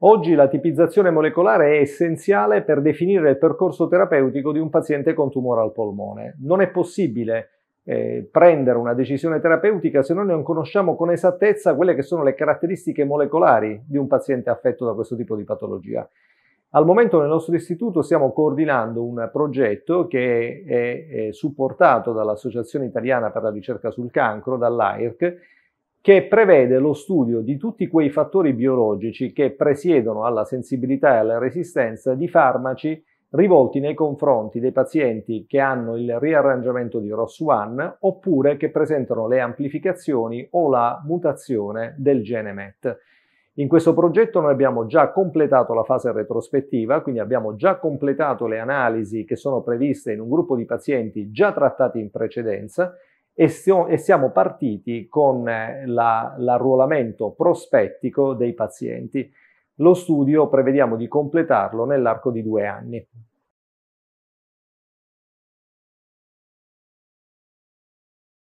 Oggi la tipizzazione molecolare è essenziale per definire il percorso terapeutico di un paziente con tumore al polmone. Non è possibile eh, prendere una decisione terapeutica se noi non conosciamo con esattezza quelle che sono le caratteristiche molecolari di un paziente affetto da questo tipo di patologia. Al momento nel nostro istituto stiamo coordinando un progetto che è, è supportato dall'Associazione Italiana per la ricerca sul cancro, dall'AIRC, che prevede lo studio di tutti quei fattori biologici che presiedono alla sensibilità e alla resistenza di farmaci rivolti nei confronti dei pazienti che hanno il riarrangiamento di ROS1 oppure che presentano le amplificazioni o la mutazione del gene MET. In questo progetto noi abbiamo già completato la fase retrospettiva, quindi abbiamo già completato le analisi che sono previste in un gruppo di pazienti già trattati in precedenza e, siamo partiti con eh, la, l'arruolamento prospettico dei pazienti. Lo studio prevediamo di completarlo nell'arco di due anni.